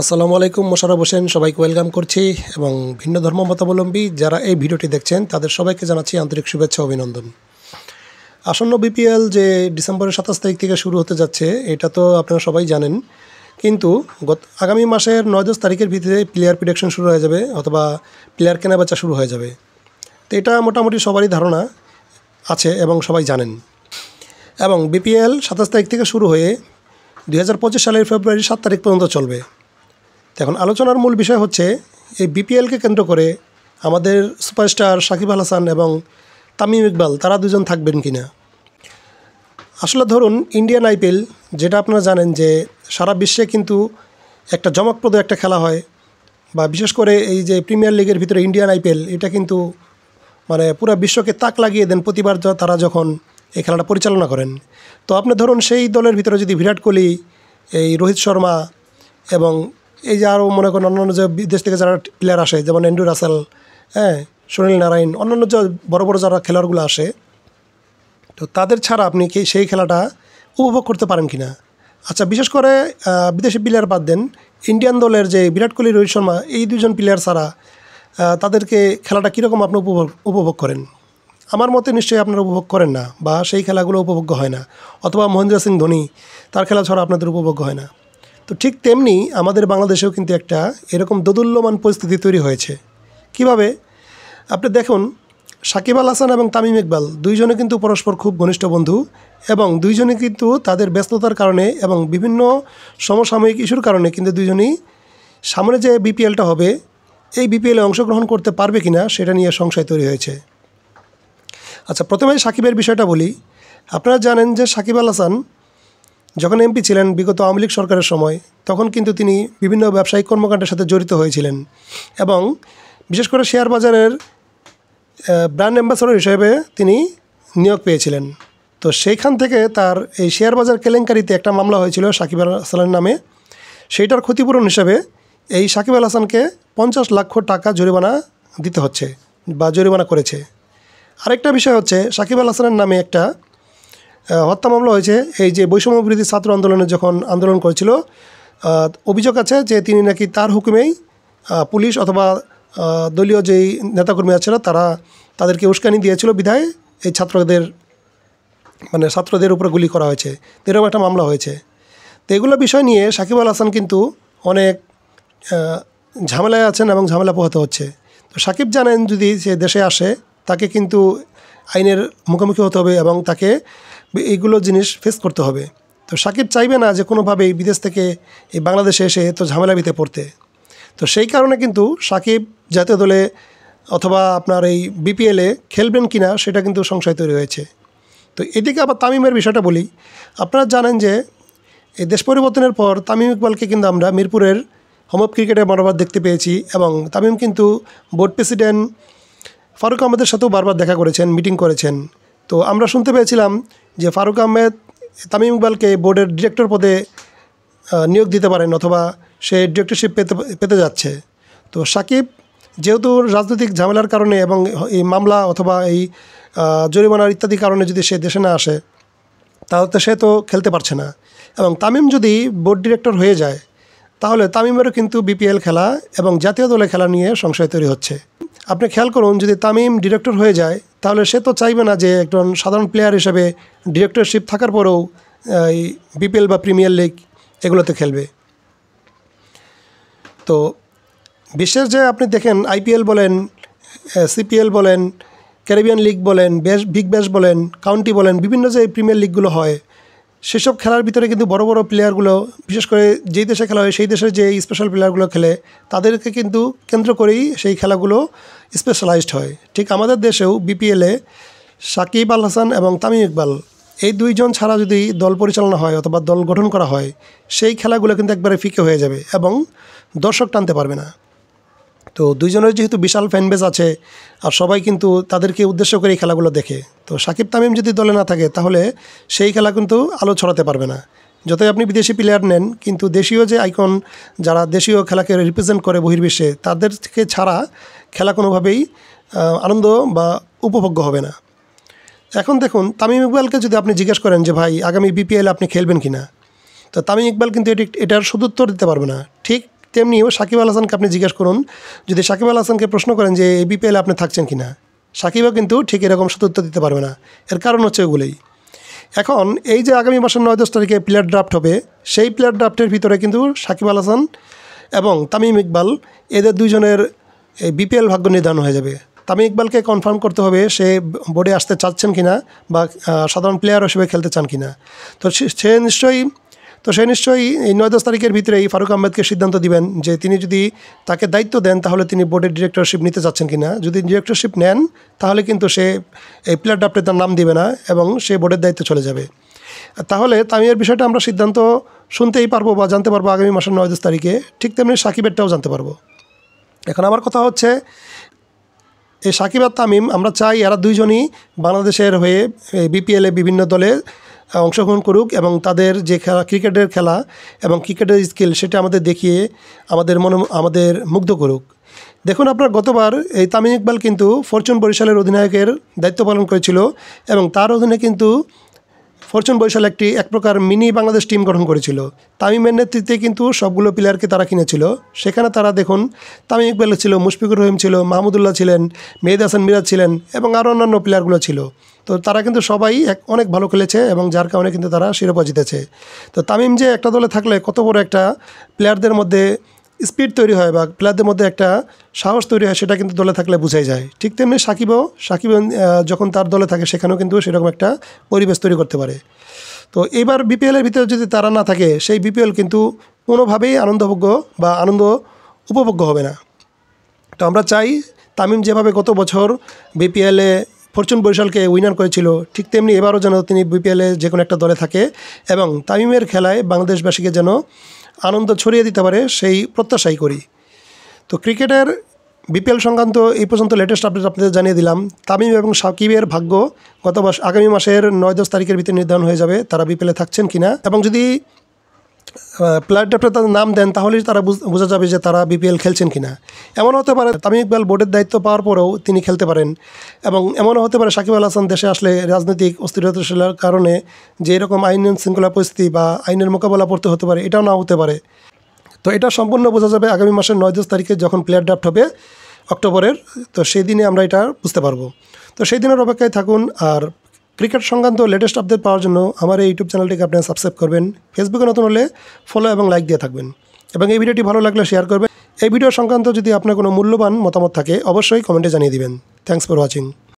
আসসালামু আলাইকুম মোশারফ হোসেন সবাইকে ওয়েলকাম করছি এবং ভিন্ন ধর্ম মতাবলম্বী যারা এই ভিডিওটি দেখছেন তাদের সবাইকে জানাচ্ছি আন্তরিক শুভেচ্ছা অভিনন্দন আসন্ন বিপিএল যে ডিসেম্বরের সাতাশ তারিখ থেকে শুরু হতে যাচ্ছে এটা তো আপনারা সবাই জানেন কিন্তু গত আগামী মাসের নয় দশ তারিখের ভিতরে প্লেয়ার প্রিডাকশন শুরু হয়ে যাবে অথবা প্লেয়ার কেনাবেচা শুরু হয়ে যাবে তো এটা মোটামুটি সবারই ধারণা আছে এবং সবাই জানেন এবং বিপিএল সাতাশ তারিখ থেকে শুরু হয়ে দু সালের ফেব্রুয়ারি সাত তারিখ পর্যন্ত চলবে এখন আলোচনার মূল বিষয় হচ্ছে এই বিপিএলকে কেন্দ্র করে আমাদের সুপারস্টার সাকিব আল হাসান এবং তামিম ইকবাল তারা দুজন থাকবেন কি না আসলে ধরুন ইন্ডিয়ান আইপিএল যেটা আপনারা জানেন যে সারা বিশ্বে কিন্তু একটা জমকপ্রদ একটা খেলা হয় বা বিশেষ করে এই যে প্রিমিয়ার লিগের ভিতরে ইন্ডিয়ান আইপিএল এটা কিন্তু মানে পুরো বিশ্বকে তাক লাগিয়ে দেন প্রতিবার তারা যখন এই খেলাটা পরিচালনা করেন তো আপনি ধরুন সেই দলের ভিতরে যদি বিরাট কোহলি এই রোহিত শর্মা এবং এই যে আরও মনে করেন অন্যান্য যে বিদেশ থেকে যারা প্লেয়ার আসে যেমন এন্ড্রু রাসেল হ্যাঁ সুনীল নারায়ণ অন্যান্য যে বড় বড় যারা খেলোয়াড়গুলো আসে তো তাদের ছাড়া আপনি কি সেই খেলাটা উপভোগ করতে পারেন কি না আচ্ছা বিশেষ করে বিদেশি প্লেয়ার বাদ দেন ইন্ডিয়ান দলের যে বিরাট কোহলি রোহিত শর্মা এই দুজন প্লেয়ার ছাড়া তাদেরকে খেলাটা কীরকম আপনি উপভোগ উপভোগ করেন আমার মতে নিশ্চয়ই আপনারা উপভোগ করেন না বা সেই খেলাগুলো উপভোগ্য হয় না অথবা মহেন্দ্র সিং ধোনি তার খেলা ছাড়া আপনাদের উপভোগ্য হয় না তো ঠিক তেমনি আমাদের বাংলাদেশেও কিন্তু একটা এরকম দোদুল্যমান পরিস্থিতি তৈরি হয়েছে কিভাবে আপনি দেখুন সাকিব আল হাসান এবং তামিম ইকবাল দুইজনে কিন্তু পরস্পর খুব ঘনিষ্ঠ বন্ধু এবং দুইজনে কিন্তু তাদের ব্যস্ততার কারণে এবং বিভিন্ন সমসাময়িক ইস্যুর কারণে কিন্তু দুইজনই সামনে যে বিপিএলটা হবে এই বিপিএলে অংশগ্রহণ করতে পারবে কি না সেটা নিয়ে সংশয় তৈরি হয়েছে আচ্ছা প্রথমে সাকিবের বিষয়টা বলি আপনারা জানেন যে সাকিব আল হাসান যখন এমপি ছিলেন বিগত আওয়ামী লীগ সরকারের সময় তখন কিন্তু তিনি বিভিন্ন ব্যবসায়িক কর্মকাণ্ডের সাথে জড়িত হয়েছিলেন এবং বিশেষ করে শেয়ার বাজারের ব্র্যান্ড অ্যাম্বাসডর হিসেবে তিনি নিয়োগ পেয়েছিলেন তো সেইখান থেকে তার এই শেয়ার বাজার কেলেঙ্কারিতে একটা মামলা হয়েছিল সাকিব আল হাসানের নামে সেইটার ক্ষতিপূরণ হিসেবে এই সাকিব আল হাসানকে পঞ্চাশ লক্ষ টাকা জরিমানা দিতে হচ্ছে বা জরিমানা করেছে আরেকটা বিষয় হচ্ছে সাকিব আল হাসানের নামে একটা হত্যা মামলা হয়েছে এই যে বৈষম্যবিরোধী ছাত্র আন্দোলনে যখন আন্দোলন করেছিল অভিযোগ আছে যে তিনি নাকি তার হুকুমেই পুলিশ অথবা দলীয় যেই নেতাকর্মী আছেন তারা তাদেরকে উস্কানি দিয়েছিল বিধায় এই ছাত্রদের মানে ছাত্রদের উপরে গুলি করা হয়েছে এরকম একটা মামলা হয়েছে তো এগুলো বিষয় নিয়ে সাকিব আল হাসান কিন্তু অনেক ঝামেলায় আছেন এবং ঝামেলা পোহাতে হচ্ছে তো সাকিব জানেন যদি সে দেশে আসে তাকে কিন্তু আইনের মুখোমুখি হতে হবে এবং তাকে এইগুলো জিনিস ফেস করতে হবে তো সাকিব চাইবে না যে কোনোভাবে এই বিদেশ থেকে এই বাংলাদেশে এসে তো ঝামেলা বিতে পড়তে তো সেই কারণে কিন্তু সাকিব জাতীয় দলে অথবা আপনার এই বিপিএলে খেলবেন কি না সেটা কিন্তু সংশয় তৈরি হয়েছে তো এদিকে আবার তামিমের বিষয়টা বলি আপনারা জানেন যে এই দেশ পরিবর্তনের পর তামিম ইকবালকে কিন্তু আমরা মিরপুরের হোম অফ ক্রিকেটে বারবার দেখতে পেয়েছি এবং তামিম কিন্তু বোর্ড প্রেসিডেন্ট ফারুক আহমেদের সাথেও বারবার দেখা করেছেন মিটিং করেছেন তো আমরা শুনতে পেয়েছিলাম যে ফারুক আহমেদ তামিম ইকবালকে বোর্ডের ডিরেক্টর পদে নিয়োগ দিতে পারেন অথবা সে ডিরেক্টরশিপ পেতে পেতে যাচ্ছে তো সাকিব যেহেতু রাজনৈতিক ঝামেলার কারণে এবং এই মামলা অথবা এই জরিমানার ইত্যাদি কারণে যদি সে দেশে না আসে তাহলে তো সে তো খেলতে পারছে না এবং তামিম যদি বোর্ড ডিরেক্টর হয়ে যায় তাহলে তামিমেরও কিন্তু বিপিএল খেলা এবং জাতীয় দলে খেলা নিয়ে সংশয় তৈরি হচ্ছে আপনি খেয়াল করুন যদি তামিম ডিরেক্টর হয়ে যায় তাহলে সে তো চাইবে না যে একজন সাধারণ প্লেয়ার হিসেবে ডিরেক্টরশিপ থাকার পরেও এই বিপিএল বা প্রিমিয়ার লিগ এগুলোতে খেলবে তো বিশ্বের যে আপনি দেখেন আইপিএল বলেন সিপিএল বলেন ক্যারিবিয়ান লিগ বলেন ব্যাস বিগ ব্যাশ বলেন কাউন্টি বলেন বিভিন্ন যে প্রিমিয়ার লিগগুলো হয় সেসব খেলার ভিতরে কিন্তু বড় বড় প্লেয়ারগুলো বিশেষ করে যেই দেশে খেলা হয় সেই দেশের যে স্পেশাল প্লেয়ারগুলো খেলে তাদেরকে কিন্তু কেন্দ্র করেই সেই খেলাগুলো স্পেশালাইজড হয় ঠিক আমাদের দেশেও বিপিএলে সাকিব আল হাসান এবং তামিম ইকবাল এই দুইজন ছাড়া যদি দল পরিচালনা হয় অথবা দল গঠন করা হয় সেই খেলাগুলো কিন্তু একবারে ফিকে হয়ে যাবে এবং দর্শক টানতে পারবে না তো দুইজনের যেহেতু বিশাল ফ্যানবেস আছে আর সবাই কিন্তু তাদেরকে উদ্দেশ্য করে এই খেলাগুলো দেখে তো সাকিব তামিম যদি দলে না থাকে তাহলে সেই খেলা কিন্তু আলো ছড়াতে পারবে না যতই আপনি বিদেশি প্লেয়ার নেন কিন্তু দেশীয় যে আইকন যারা দেশীয় খেলাকে রিপ্রেজেন্ট করে বহির্বিশ্বে তাদের থেকে ছাড়া খেলা কোনোভাবেই আনন্দ বা উপভোগ্য হবে না এখন দেখুন তামিম ইকবালকে যদি আপনি জিজ্ঞেস করেন যে ভাই আগামী বিপিএল আপনি খেলবেন কি না তো তামিম ইকবাল কিন্তু এটি এটার সদুত্তর দিতে পারবে না ঠিক তেমনিও সাকিব আল হাসানকে আপনি জিজ্ঞেস করুন যদি সাকিব আল হাসানকে প্রশ্ন করেন যে বিপিএলে আপনি থাকছেন কি না সাকিবও কিন্তু ঠিক এরকম সদুত্তর দিতে পারবে না এর কারণ হচ্ছে ওগুলোই এখন এই যে আগামী মাসের নয় দশ তারিখে প্লেয়ার ড্রাফট হবে সেই প্লেয়ার ড্রাফটের ভিতরে কিন্তু সাকিব আল হাসান এবং তামিম ইকবাল এদের দুইজনের বিপিএল ভাগ্য নির্ধারণ হয়ে যাবে তামিম ইকবালকে কনফার্ম করতে হবে সে বোর্ডে আসতে চাচ্ছেন কিনা বা সাধারণ প্লেয়ার হিসেবে খেলতে চান কিনা তো সে নিশ্চয়ই তো সে নিশ্চয়ই এই নয় দশ তারিখের ভিতরেই ফারুক আহমেদকে সিদ্ধান্ত দিবেন যে তিনি যদি তাকে দায়িত্ব দেন তাহলে তিনি বোর্ডের ডিরেক্টরশিপ নিতে চাচ্ছেন কি না যদি ডিরেক্টরশিপ নেন তাহলে কিন্তু সে এই প্লেয়ার ড্রাফটে তার নাম দিবে না এবং সে বোর্ডের দায়িত্ব চলে যাবে তাহলে তামিমের বিষয়টা আমরা সিদ্ধান্ত শুনতেই পারবো বা জানতে পারবো আগামী মাসের নয় দশ তারিখে ঠিক তেমনি সাকিবেরটাও জানতে পারবো এখন আমার কথা হচ্ছে এই সাকিব আর তামিম আমরা চাই এরা দুইজনই বাংলাদেশের হয়ে বিপিএলে বিভিন্ন দলে অংশগ্রহণ করুক এবং তাদের যে খেলা ক্রিকেটের খেলা এবং ক্রিকেটের স্কিল সেটা আমাদের দেখিয়ে আমাদের মনে আমাদের মুগ্ধ করুক দেখুন আপনার গতবার এই তামিম ইকবাল কিন্তু ফরচুন বরিশালের অধিনায়কের দায়িত্ব পালন করেছিল এবং তার অধীনে কিন্তু ফরচুন বরিশাল একটি এক প্রকার মিনি বাংলাদেশ টিম গঠন করেছিল তামিমের নেতৃত্বে কিন্তু সবগুলো প্লেয়ারকে তারা কিনেছিল সেখানে তারা দেখুন তামিম ইকবাল ছিল মুশফিকুর রহিম ছিল মাহমুদুল্লাহ ছিলেন মেহেদ হাসান মিরাজ ছিলেন এবং আরও অন্যান্য প্লেয়ারগুলো ছিল তো তারা কিন্তু সবাই এক অনেক ভালো খেলেছে এবং যার কারণে কিন্তু তারা শিরোপা জিতেছে তো তামিম যে একটা দলে থাকলে কত বড় একটা প্লেয়ারদের মধ্যে স্পিড তৈরি হয় বা প্লেয়ারদের মধ্যে একটা সাহস তৈরি হয় সেটা কিন্তু দলে থাকলে বোঝাই যায় ঠিক তেমনি সাকিবও সাকিব যখন তার দলে থাকে সেখানেও কিন্তু সেরকম একটা পরিবেশ তৈরি করতে পারে তো এবার বিপিএলের ভিতরে যদি তারা না থাকে সেই বিপিএল কিন্তু কোনোভাবেই আনন্দভোগ্য বা আনন্দ উপভোগ্য হবে না তো আমরা চাই তামিম যেভাবে গত বছর বিপিএলে ফরচুন বরিশালকে উইনার করেছিল ঠিক তেমনি এবারও যেন তিনি বিপিএলে যে কোনো একটা দলে থাকে এবং তামিমের খেলায় বাংলাদেশবাসীকে যেন আনন্দ ছড়িয়ে দিতে পারে সেই প্রত্যাশাই করি তো ক্রিকেটের বিপিএল সংক্রান্ত এই পর্যন্ত লেটেস্ট আপডেট আপনাদের জানিয়ে দিলাম তামিম এবং সাকিবের ভাগ্য গত মাস আগামী মাসের নয় দশ তারিখের ভিতরে নির্ধারণ হয়ে যাবে তারা বিপিএলে থাকছেন কিনা এবং যদি প্লেয়ার ড্রাফটে তাদের নাম দেন তাহলেই তারা বোঝা যাবে যে তারা বিপিএল খেলছেন কি না এমন হতে পারে তামিম ইকবাল বোর্ডের দায়িত্ব পাওয়ার পরেও তিনি খেলতে পারেন এবং এমনও হতে পারে সাকিব আল হাসান দেশে আসলে রাজনৈতিক অস্থিরতাশীলার কারণে যে এরকম আইন শৃঙ্খলা পরিস্থিতি বা আইনের মোকাবেলা পড়তে হতে পারে এটাও না হতে পারে তো এটা সম্পূর্ণ বোঝা যাবে আগামী মাসের নয় দশ তারিখে যখন প্লেয়ার ড্রাফট হবে অক্টোবরের তো সেই দিনে আমরা এটা বুঝতে পারবো তো সেই দিনের অপেক্ষায় থাকুন আর ক্রিকেট সংক্রান্ত লেটেস্ট আপডেট পাওয়ার জন্য আমার এই ইউটিউব চ্যানেলটিকে আপনারা সাবস্ক্রাইব করবেন ফেসবুকে নতুন হলে ফলো এবং লাইক দিয়ে থাকবেন এবং এই ভিডিওটি ভালো লাগলে শেয়ার করবেন এই ভিডিও সংক্রান্ত যদি আপনার কোনো মূল্যবান মতামত থাকে অবশ্যই কমেন্টে জানিয়ে দিবেন থ্যাংকস ফর ওয়াচিং